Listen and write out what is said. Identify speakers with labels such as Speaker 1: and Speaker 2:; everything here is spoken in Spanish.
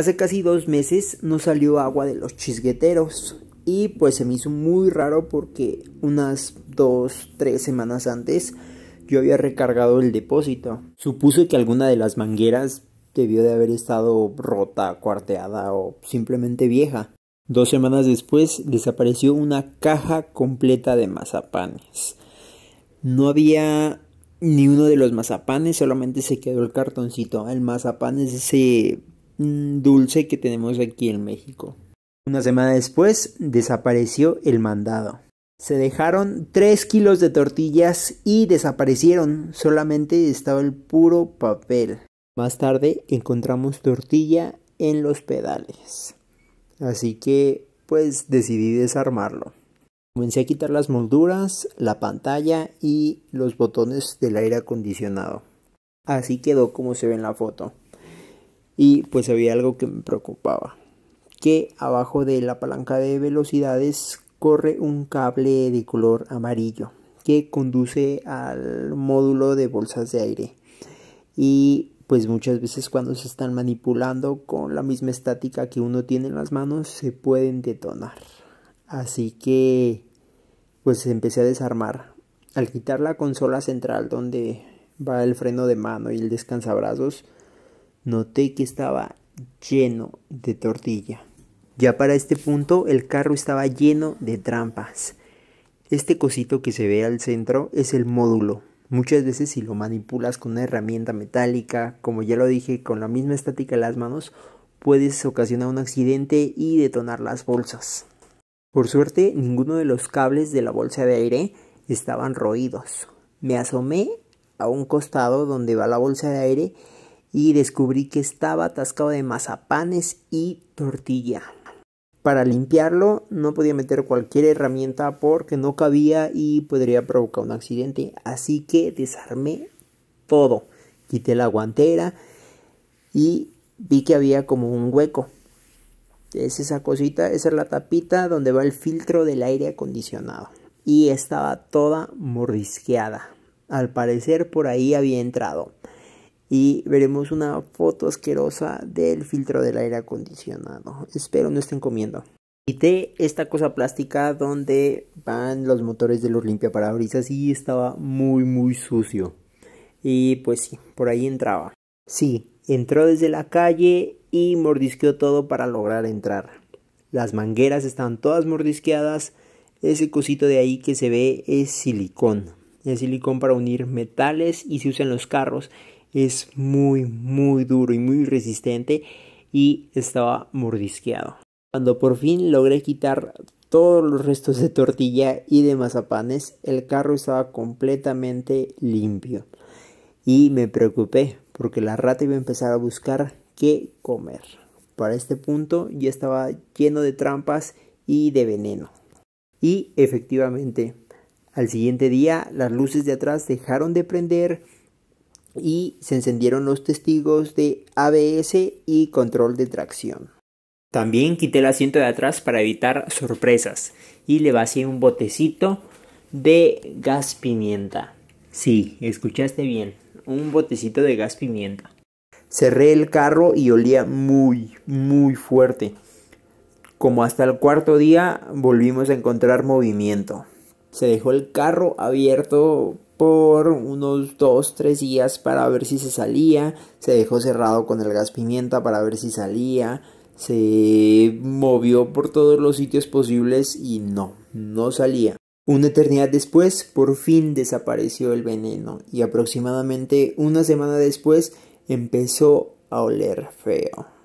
Speaker 1: Hace casi dos meses no salió agua de los chisgueteros y pues se me hizo muy raro porque unas dos, tres semanas antes yo había recargado el depósito. Supuse que alguna de las mangueras debió de haber estado rota, cuarteada o simplemente vieja. Dos semanas después desapareció una caja completa de mazapanes. No había ni uno de los mazapanes, solamente se quedó el cartoncito. El mazapanes es ese Mm, dulce que tenemos aquí en México. Una semana después desapareció el mandado. Se dejaron 3 kilos de tortillas y desaparecieron, solamente estaba el puro papel. Más tarde encontramos tortilla en los pedales. Así que pues decidí desarmarlo. Comencé a quitar las molduras, la pantalla y los botones del aire acondicionado. Así quedó como se ve en la foto y pues había algo que me preocupaba, que abajo de la palanca de velocidades corre un cable de color amarillo que conduce al módulo de bolsas de aire y pues muchas veces cuando se están manipulando con la misma estática que uno tiene en las manos se pueden detonar. Así que pues empecé a desarmar. Al quitar la consola central donde va el freno de mano y el descansabrazos, noté que estaba lleno de tortilla. Ya para este punto el carro estaba lleno de trampas. Este cosito que se ve al centro es el módulo. Muchas veces si lo manipulas con una herramienta metálica, como ya lo dije, con la misma estática de las manos, puedes ocasionar un accidente y detonar las bolsas. Por suerte, ninguno de los cables de la bolsa de aire estaban roídos. Me asomé a un costado donde va la bolsa de aire y descubrí que estaba atascado de mazapanes y tortilla. Para limpiarlo no podía meter cualquier herramienta porque no cabía y podría provocar un accidente, así que desarmé todo. Quité la guantera y vi que había como un hueco. Es esa cosita, esa es la tapita donde va el filtro del aire acondicionado. Y estaba toda morrisqueada. Al parecer por ahí había entrado y veremos una foto asquerosa del filtro del aire acondicionado. Espero no estén comiendo. Quité esta cosa plástica donde van los motores de los limpiaparabrisas y estaba muy muy sucio. Y pues sí, por ahí entraba. Sí, entró desde la calle y mordisqueó todo para lograr entrar. Las mangueras están todas mordisqueadas. Ese cosito de ahí que se ve es silicón el silicón para unir metales y se usa en los carros. Es muy, muy duro y muy resistente y estaba mordisqueado. Cuando por fin logré quitar todos los restos de tortilla y de mazapanes, el carro estaba completamente limpio. Y me preocupé porque la rata iba a empezar a buscar qué comer. Para este punto ya estaba lleno de trampas y de veneno. Y efectivamente al siguiente día las luces de atrás dejaron de prender y se encendieron los testigos de ABS y control de tracción. También quité el asiento de atrás para evitar sorpresas y le vacié un botecito de gas pimienta. Sí, escuchaste bien, un botecito de gas pimienta. Cerré el carro y olía muy, muy fuerte. Como hasta el cuarto día volvimos a encontrar movimiento se dejó el carro abierto por unos 2, 3 días para ver si se salía, se dejó cerrado con el gas pimienta para ver si salía, se movió por todos los sitios posibles y no, no salía. Una eternidad después, por fin desapareció el veneno y aproximadamente una semana después empezó a oler feo.